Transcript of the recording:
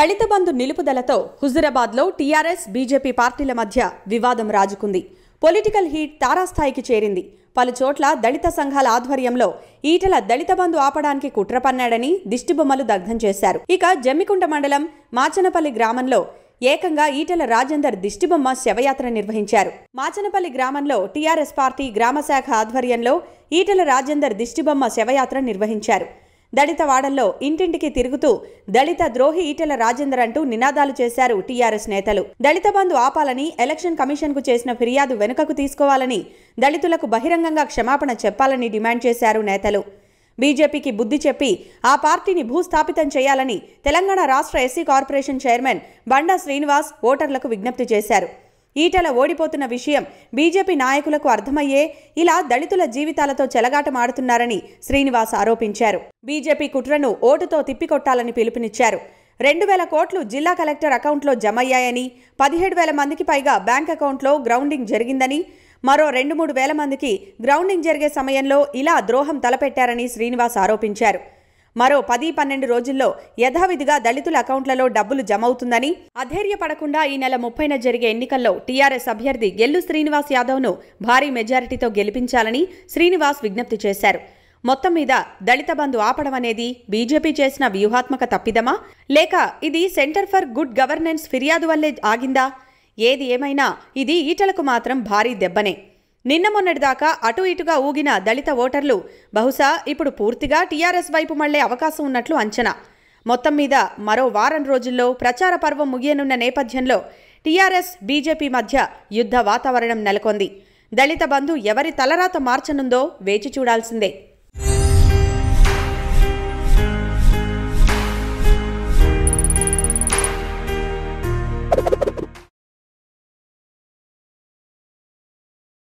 దళిత బంధు నిలుపుదలతో హుజురాబాద్లో TRS BJP పార్టీల మధ్య వివాదం రాజుకుంది పొలిటికల్ హీట్ తారాస్థాయికి చేరింది పలుచోట్ల దళిత సంఘాల ఆధ్వర్యంలో ఈటల దళిత బంధు ఆపడానికి కుట్ర పన్నాడని దిష్టిబొమ్మలు దగ్ధం చేశారు ఇక జమ్మికుంట మండలం మాచనపల్లి గ్రామంలో ఏకంగా ఈటల రాజేందర్ దిష్టిబొమ్మ శవయాత్ర నిర్వహించారు మాచనపల్లి గ్రామంలో టీఆర్ఎస్ పార్టీ గ్రామశాఖ ఆధ్వర్యంలో ఈటల రాజేందర్ దిష్టిబొమ్మ శవయాత్ర నిర్వహించారు దళిత వాడల్లో ఇంటింటికి తిరుగుతూ దళిత ద్రోహి ఈటెల రాజేందర్ అంటూ నినాదాలు చేశారు టీఆర్ఎస్ నేతలు దళిత బంధు ఆపాలని ఎలక్షన్ కమిషన్కు చేసిన ఫిర్యాదు వెనుకకు తీసుకోవాలని దళితులకు బహిరంగంగా క్షమాపణ చెప్పాలని డిమాండ్ చేశారు నేతలు బీజేపీకి బుద్ధి చెప్పి ఆ పార్టీని భూస్థాపితం చేయాలని తెలంగాణ రాష్ట్ర SC corporation chairman Banda Srinivas ఓటర్లకు విజ్ఞప్తి చేశారు ఈటల ఓడిపోతున్న విషయం బీజేపీ నాయకులకు అర్థమయ్యే ఇలా దళితుల జీవితాలతో చెలగాటమాడుతున్నారని శ్రీనివాస్ ఆరోపించారు బీజేపీ కుట్రను ఓటుతో తిప్పికొట్టాలని పిలుపునిచ్చారు రెండు వేల కోట్లు జిల్లా కలెక్టర్ అకౌంట్లో జమయ్యాయని పదిహేడు వేల మందికి పైగా బ్యాంక్ అకౌంట్లో గ్రౌండింగ్ జరిగిందని మరో రెండు మూడు వేల మందికి గ్రౌండింగ్ జరిగే సమయంలో ఇలా ద్రోహం తలపెట్టారని శ్రీనివాస్ ఆరోపించారు మరో పది పన్నెండు రోజుల్లో యథావిధిగా దళితుల అకౌంట్లలో డబ్బులు జమవుతుందని అధైర్యపడకుండా ఈ నెల ముప్పైన జరిగే ఎన్నికల్లో టీఆర్ఎస్ అభ్యర్థి గెల్లు శ్రీనివాస్ యాదవ్ను భారీ మెజారిటీతో గెలిపించాలని శ్రీనివాస్ విజ్ఞప్తి చేశారు మొత్తం మీద దళిత బంధు ఆపడం అనేది బీజేపీ చేసిన వ్యూహాత్మక తప్పిదమా లేక ఇది సెంటర్ ఫర్ గుడ్ గవర్నెన్స్ ఫిర్యాదు వల్లే ఆగిందా ఏది ఏమైనా ఇది ఈటలకు మాత్రం భారీ దెబ్బనే నిన్న మొన్నటిదాకా అటు ఇటుగా ఊగిన దళిత ఓటర్లు బహుశా ఇప్పుడు పూర్తిగా టీఆర్ఎస్ వైపు మళ్లే అవకాశం ఉన్నట్లు అంచనా మొత్తం మీద మరో వారం రోజుల్లో ప్రచార పర్వం ముగియనున్న నేపథ్యంలో టీఆర్ఎస్ బీజేపీ మధ్య యుద్ధ వాతావరణం నెలకొంది దళిత బంధు ఎవరి తలరాత మార్చనుందో వేచి చూడాల్సిందే